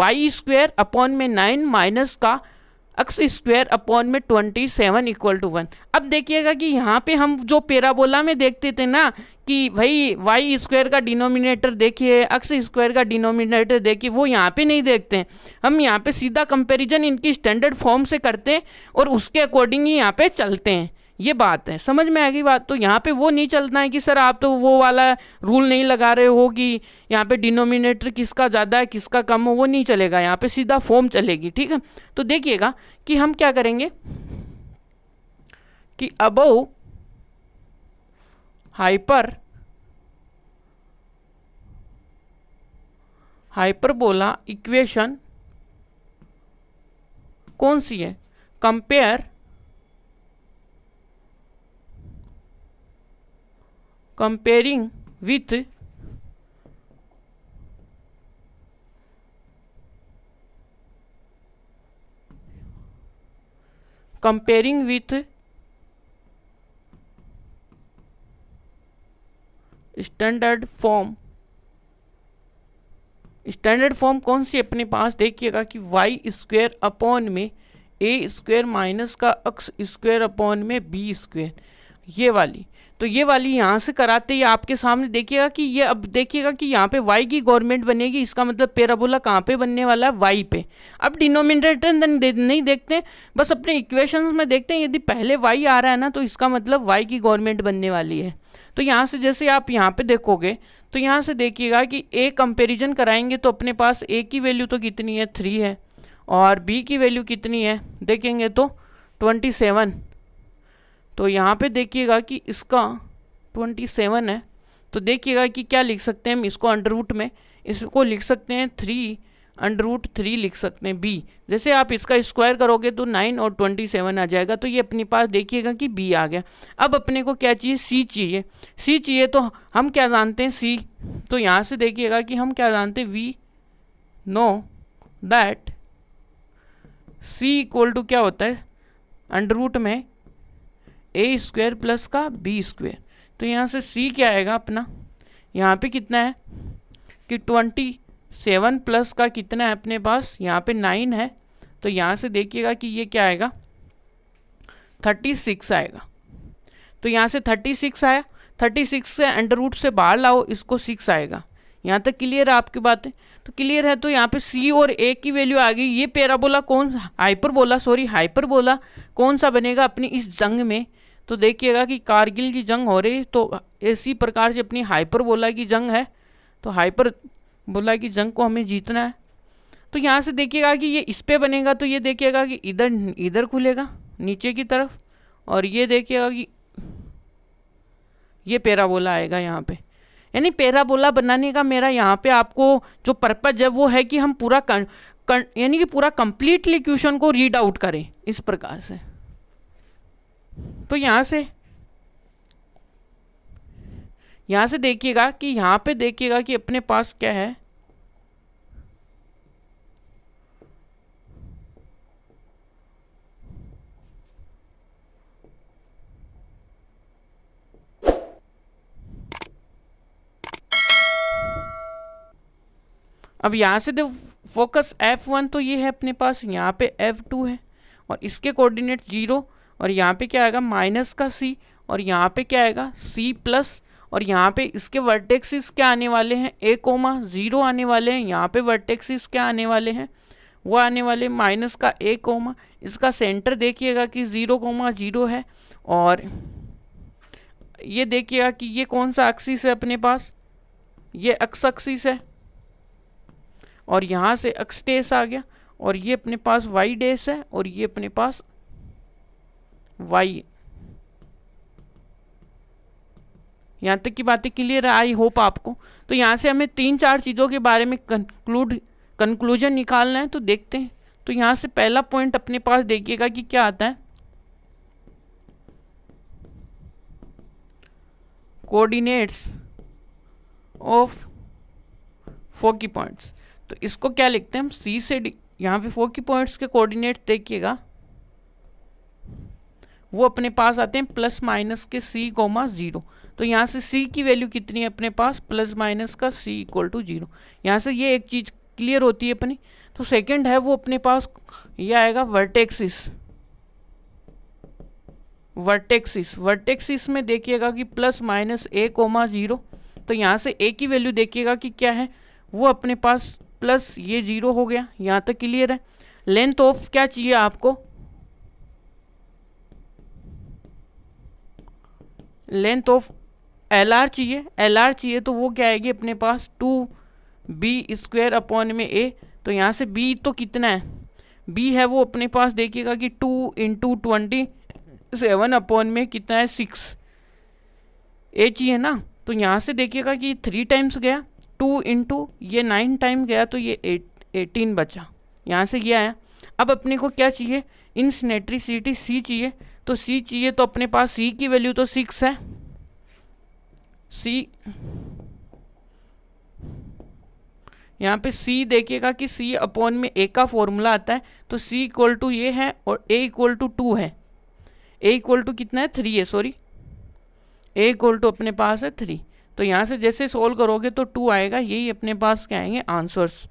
Y square upon में nine minus का X square upon में twenty seven equal to one अब देखिएगा कि यहाँ पे हम जो पेराबोला में देखते थे ना कि भाई वाई स्क्वायर का डिनोमिनेटर देखिए एक्स स्क्वायर का डिनोमिनेटर देखिए वो यहाँ पे नहीं देखते हैं हम यहाँ पे सीधा कंपैरिजन इनकी स्टैंडर्ड फॉर्म से करते हैं और उसके अकॉर्डिंग ही यहाँ पे चलते हैं ये बात है समझ में आ गई बात तो यहाँ पे वो नहीं चलता है कि सर आप तो वो वाला रूल नहीं लगा रहे हो कि यहाँ पे डिनोमिनेटर किसका ज़्यादा है किसका कम हो वो नहीं चलेगा यहाँ पे सीधा फॉर्म चलेगी ठीक है तो देखिएगा कि हम क्या करेंगे कि अबव हाइपर हाइपरबोला इक्वेशन कौन सी है compare comparing with comparing with standard form standard form कौन सी अपने पास देखिएगा कि वाई स्क्वेयर अपॉन में ए स्क्वेयर माइनस का अक्स स्क्वेयर अपॉन में बी स्क्वेयर ये वाली तो ये वाली यहाँ से कराते ही आपके सामने देखिएगा कि ये अब देखिएगा कि यहाँ पे वाई की गवर्नमेंट बनेगी इसका मतलब पेराबोला कहाँ पे बनने वाला है वाई पे अब डिनोमिनेटर तो नहीं देखते बस अपने इक्वेशंस में देखते हैं यदि पहले वाई आ रहा है ना तो इसका मतलब वाई की गवर्नमेंट बनने वाली है तो यहाँ से जैसे आप यहाँ पर देखोगे तो यहाँ से देखिएगा कि ए कंपेरिजन कराएंगे तो अपने पास ए की वैल्यू तो कितनी है थ्री है और बी की वैल्यू कितनी है देखेंगे तो ट्वेंटी सेवन तो यहाँ पे देखिएगा कि इसका 27 है तो देखिएगा कि क्या लिख सकते हैं हम इसको रूट में इसको लिख सकते हैं थ्री रूट थ्री लिख सकते हैं बी जैसे आप इसका स्क्वायर करोगे तो नाइन और ट्वेंटी सेवन आ जाएगा तो ये अपने पास देखिएगा कि बी आ गया अब अपने को क्या चाहिए सी चाहिए सी चाहिए तो हम क्या जानते हैं सी तो यहाँ से देखिएगा कि हम क्या जानते हैं we know that C equal to क्या होता है रूट में ए स्क्वेयर प्लस का बी स्क्वेयर तो यहाँ से सी क्या आएगा अपना यहाँ पे कितना है कि ट्वेंटी सेवन प्लस का कितना है अपने पास यहाँ पे नाइन है तो यहाँ से देखिएगा कि ये क्या आएगा थर्टी सिक्स आएगा तो यहाँ से थर्टी सिक्स आया थर्टी सिक्स से अंडर रूट से बाहर लाओ इसको सिक्स आएगा यहाँ तक क्लियर है आपकी बातें तो क्लियर है तो यहाँ पे सी और ए की वैल्यू आ गई ये पैराबोला कौन हाइपरबोला सॉरी हाइपरबोला कौन सा बनेगा अपनी इस जंग में तो देखिएगा कि कारगिल की जंग हो रही तो इसी प्रकार से अपनी हाइपर बोला की जंग है तो हाइपर बोला की जंग को हमें जीतना है तो यहाँ से देखिएगा कि ये इस पर बनेगा तो ये देखिएगा कि इधर इधर खुलेगा नीचे की तरफ और ये देखिएगा कि ये पैराबोला आएगा यहाँ पे यानी पैराबोला बनाने का मेरा यहाँ पे आपको जो पर्पज है वो है कि हम पूरा यानी कि पूरा कंप्लीटली क्वेश्चन को रीड आउट करें इस प्रकार से तो यहाँ से यहाँ से देखिएगा कि यहाँ पे देखिएगा कि अपने पास क्या है अब यहाँ से दे फोकस F1 तो ये है अपने पास यहाँ पे F2 है और इसके कोऑर्डिनेट जीरो और यहाँ पे क्या आएगा माइनस का सी और यहाँ पे क्या आएगा सी प्लस और यहाँ पे इसके वर्टेक्सिस क्या आने वाले हैं ए कोमा ज़ीरो आने वाले हैं यहाँ पे वर्टेक्सिस क्या आने वाले हैं वो आने वाले माइनस का ए कोमा इसका सेंटर देखिएगा कि ज़ीरो कोमा ज़ीरो है और ये देखिएगा कि ये कौन सा अक्सीस है अपने पास ये अक्स अक्सीस है और यहाँ से एक्स डेस आ गया और ये अपने पास वाई डेस है और ये अपने पास वाई यहाँ तक की बातें क्लियर है आई होप आपको तो यहाँ से हमें तीन चार चीज़ों के बारे में कंक्लूड कंक्लूजन निकालना है तो देखते हैं तो यहाँ से पहला पॉइंट अपने पास देखिएगा कि क्या आता है कोऑर्डिनेट्स ऑफ फोकी पॉइंट्स तो इसको क्या लिखते हैं हम सी से यहाँ पे फोकी पॉइंट्स के कोऑर्डिनेट्स देखिएगा वो अपने पास आते हैं प्लस माइनस के सी कोमा ज़ीरो तो यहाँ से सी की वैल्यू कितनी है अपने पास प्लस माइनस का सी इक्वल टू जीरो यहाँ से ये एक चीज़ क्लियर होती है अपनी तो सेकंड है वो अपने पास ये आएगा वर्टेक्सिस वर्टेक्सिस वर्टेक्सिस में देखिएगा कि plus minus A comma zero तो यहाँ से ए की वैल्यू देखिएगा कि क्या है वो अपने पास प्लस ये जीरो हो गया यहाँ तक क्लियर है लेंथ ऑफ क्या चाहिए आपको लेंथ ऑफ एल आर चाहिए एल आर चाहिए तो वो क्या आएगी अपने पास टू बी स्क्वेयर अपॉन में ए तो यहाँ से बी तो कितना है बी है वो अपने पास देखिएगा कि two into twenty seven upon में कितना है सिक्स ए चाहिए ना तो यहाँ से देखिएगा कि थ्री टाइम्स गया टू इंटू ये नाइन टाइम गया तो ये एट एटीन बचा यहाँ से ये आया अब अपने को क्या चाहिए इन सिटी सी चाहिए तो सी चाहिए तो अपने पास सी की वैल्यू तो सिक्स है सी यहाँ पे सी देखिएगा कि सी अपॉन में ए का फॉर्मूला आता है तो सी इक्वल टू ये है और ए इक्वल टू टू है ए इक्वल टू कितना है थ्री है सॉरी ए इक्वल टू अपने पास है थ्री तो यहाँ से जैसे सोल्व करोगे तो टू आएगा यही अपने पास क्या आएंगे आंसर्स